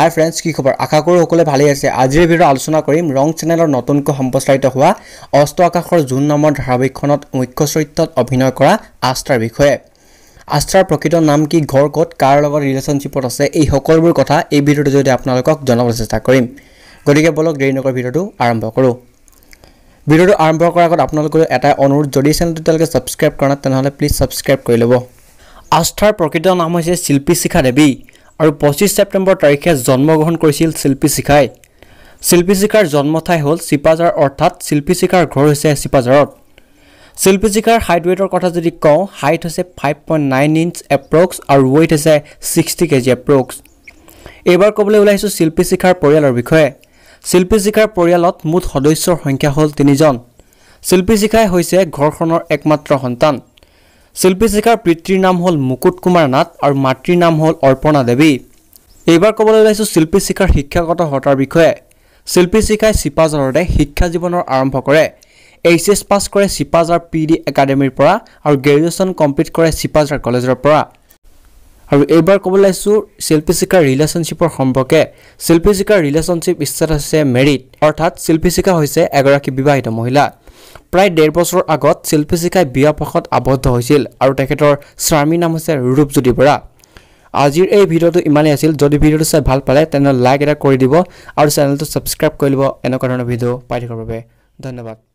হাই friends কি খবৰ আশা কৰোঁ সকলোৱে ভালেই আছে আজিৰ ভিডিঅ' আলোচনা কৰিম ৰং চেনেলৰ নতুনকৈ সম্প্ৰচাৰিত হোৱা অস্ত আকাশৰ জোন নামৰ ধাৰাবাহিকখনত মুখ্য চৰিত্ৰত অভিনয় কৰা আস্থাৰ বিষয়ে আস্থাৰ প্ৰকৃত নাম কি ঘৰ ক'ত কাৰ লগত ৰিলেশ্যনশ্বিপত আছে এই সকলোবোৰ কথা এই ভিডিঅ'টোৰ জৰিয়তে আপোনালোকক জনাবলৈ চেষ্টা কৰিম গতিকে বলক দেৰি নকৰ ভিডিঅ'টো আৰম্ভ কৰোঁ ভিডিঅ'টো আৰম্ভ কৰাৰ আগত আপোনালোকলৈ এটা অনুৰোধ যদি চেনেলটো এতিয়ালৈকে ছাবস্ক্ৰাইব কৰা নাই তেনেহ'লে প্লিজ ছাবস্ক্ৰাইব কৰি ল'ব আস্থাৰ প্ৰকৃত নাম হৈছে শিল্পী শিখা দেৱী আৰু পঁচিছ ছেপ্টেম্বৰ তাৰিখে জন্মগ্ৰহণ কৰিছিল শিল্পী শিখাই শিল্পী শিখাৰ জন্ম ঠাই হ'ল চিপাজাৰ অৰ্থাৎ শিল্পী শিখাৰ ঘৰ হৈছে চিপাজাৰত শিল্পী শিখাৰ হাইট ৱেইটৰ কথা যদি কওঁ হাইট হৈছে five point nine inch approx আৰু ৱেইট হৈছে ছিক্সটি কেজি এপ্ৰক্স এইবাৰ ক'বলৈ ওলাইছোঁ শিল্পী শিখাৰ পৰিয়ালৰ বিষয়ে শিল্পী শিখাৰ পৰিয়ালত মুঠ সদস্যৰ সংখ্যা হ'ল তিনিজন শিল্পী শিখাই হৈছে ঘৰখনৰ একমাত্ৰ সন্তান শিল্পী শিখাৰ পিতৃৰ নাম হ'ল মুকুট কুমাৰ নাথ আৰু মাতৃৰ নাম হ'ল অৰ্পণা দেৱী এইবাৰ ক'বলৈ ওলাইছোঁ শিল্পী শিখাৰ শিক্ষাগত হতাৰ বিষয়ে শিল্পী শিখাই চিপাজাৰতে শিক্ষা জীৱনৰ আৰম্ভ কৰে এইচ এছ পাছ কৰে চিপাঝাৰ পি ডি একাডেমীৰ পৰা আৰু গ্ৰেজুৱেশ্যন কমপ্লিট কৰে চিপাঝাৰ কলেজৰ পৰা আৰু এইবাৰ ক'বলৈ ওলাইছোঁ শিল্পী শিখাৰ ৰিলেশ্যনশ্বিপৰ সম্পৰ্কে শিল্পী শিখাৰ ৰিলেশ্যনশ্বিপ ইচ্ছা হৈছে মেৰিট অৰ্থাৎ শিল্পী শিখা হৈছে এগৰাকী বিবাহিত মহিলা প্ৰায় ডেৰ বছৰৰ আগত শিল্পী শিকাই বিয়া পাশত আবদ্ধ হৈছিল আৰু তেখেতৰ স্বামীৰ নাম হৈছে ৰূপজ্যোতি বৰা আজিৰ এই ভিডিঅ'টো ইমানেই আছিল যদি ভিডিঅ'টো চাই ভাল পালে তেনেহ'লে লাইক এটা কৰি দিব আৰু চেনেলটো ছাবস্ক্ৰাইব কৰি ল'ব এনেকুৱা ধৰণৰ ভিডিঅ' পাই থকাৰ বাবে ধন্যবাদ